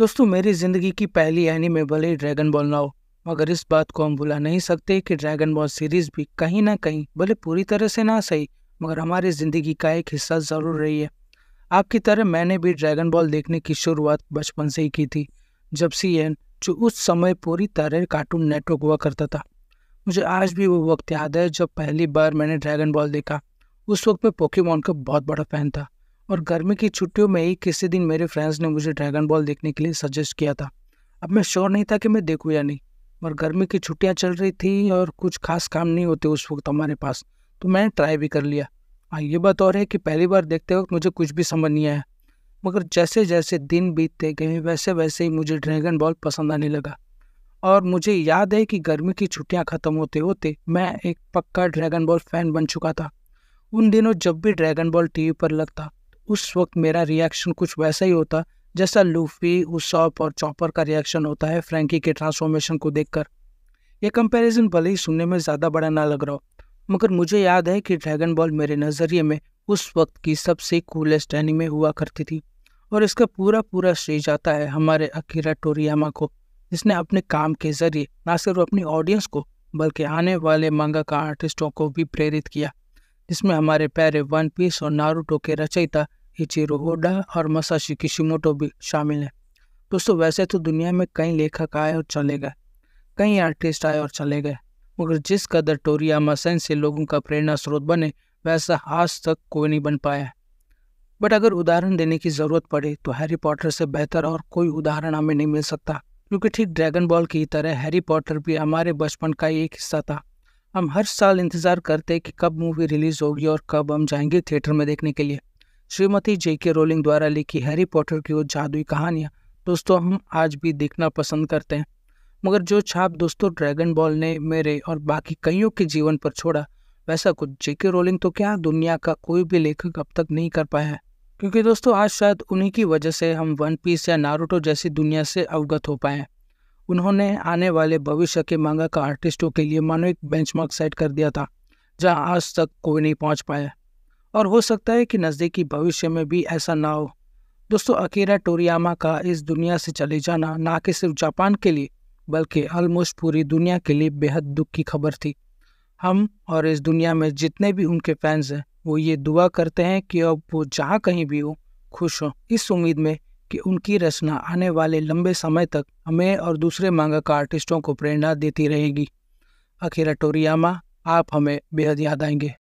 दोस्तों मेरी ज़िंदगी की पहली एनिमे भले ड्रैगन बॉल ना हो मगर इस बात को हम भुला नहीं सकते कि ड्रैगन बॉल सीरीज़ भी कहीं ना कहीं भले पूरी तरह से ना सही मगर हमारी ज़िंदगी का एक हिस्सा ज़रूर रही है आपकी तरह मैंने भी ड्रैगन बॉल देखने की शुरुआत बचपन से ही की थी जब सी एन जो उस समय पूरी तरह कार्टून नेटवर्क हुआ करता था मुझे आज भी वो वक्त याद है जब पहली बार मैंने ड्रैगन बॉल देखा उस वक्त मैं पोकेमॉन का बहुत बड़ा फ़ैन था और गर्मी की छुट्टियों में ही किसी दिन मेरे फ्रेंड्स ने मुझे ड्रैगन बॉल देखने के लिए सजेस्ट किया था अब मैं श्योर नहीं था कि मैं देखूँ या नहीं पर गर्मी की छुट्टियाँ चल रही थी और कुछ खास काम नहीं होते उस वक्त हमारे पास तो मैंने ट्राई भी कर लिया हाँ ये बात और है कि पहली बार देखते वक्त मुझे कुछ भी समझ नहीं आया मगर जैसे जैसे दिन बीतते गए वैसे वैसे ही मुझे ड्रैगन बॉल पसंद आने लगा और मुझे याद है कि गर्मी की छुट्टियां ख़त्म होते होते मैं एक पक्का ड्रैगन बॉल फ़ैन बन चुका था उन दिनों जब भी ड्रैगन बॉल टीवी पर लगता उस वक्त मेरा रिएक्शन कुछ वैसा ही होता जैसा लूफी उसॉप और चॉपर का रिएक्शन होता है फ्रैंकी के ट्रांसफॉर्मेशन को देखकर यह कंपैरिजन भले ही सुनने में ज़्यादा बड़ा ना लग रहा हो मगर मुझे याद है कि ड्रैगन बॉल मेरे नज़रिए में उस वक्त की सबसे कूलेस्ट एनिमे हुआ करती थी और इसका पूरा पूरा श्रेय जाता है हमारे अकीरा टोरियामा को जिसने अपने काम के जरिए ना सिर्फ अपनी ऑडियंस को बल्कि आने वाले मांगा का आर्टिस्टों को भी प्रेरित किया जिसमें हमारे प्यारे वन पीस और नारूटो के रचयिता इचिरो ओडा और मसाशी किशिमोटो भी शामिल हैं दोस्तों वैसे तो दुनिया में कई लेखक आए और चले गए कई आर्टिस्ट आए और चले गए मगर जिस कदर टोरियामा सेन से लोगों का प्रेरणा स्रोत बने वैसा आज तक कोई नहीं बन पाया बट अगर उदाहरण देने की ज़रूरत पड़े तो हैरी पॉटर से बेहतर और कोई उदाहरण हमें नहीं मिल सकता क्योंकि ठीक ड्रैगन बॉल की तरह हैरी पॉटर भी हमारे बचपन का एक हिस्सा था हम हर साल इंतज़ार करते कि कब मूवी रिलीज़ होगी और कब हम जाएंगे थिएटर में देखने के लिए श्रीमती जे के रोलिंग द्वारा लिखी हैरी पॉटर की वो जादुई कहानियाँ दोस्तों हम आज भी देखना पसंद करते हैं मगर जो छाप दोस्तों ड्रैगन बॉल ने मेरे और बाकी कईयों के जीवन पर छोड़ा वैसा कुछ जेके रोलिंग तो क्या दुनिया का कोई भी लेखक अब तक नहीं कर पाया है क्योंकि दोस्तों आज शायद उन्हीं की वजह से हम वन पीस या नारुतो जैसी दुनिया से अवगत हो पाए हैं उन्होंने आने वाले भविष्य के मांगा का आर्टिस्टों के लिए मानो एक बेंचमार्क सेट कर दिया था जहां आज तक कोई नहीं पहुंच पाया और हो सकता है कि नज़दीकी भविष्य में भी ऐसा ना हो दोस्तों अकीरा टोरियामा का इस दुनिया से चले जाना ना कि सिर्फ जापान के लिए बल्कि ऑलमोस्ट पूरी दुनिया के लिए बेहद दुख की खबर थी हम और इस दुनिया में जितने भी उनके फैंस हैं वो ये दुआ करते हैं कि अब वो जहाँ कहीं भी हो खुश हों इस उम्मीद में कि उनकी रचना आने वाले लंबे समय तक हमें और दूसरे मांगा का आर्टिस्टों को प्रेरणा देती रहेगी अखिरा टोरियामा आप हमें बेहद याद आएंगे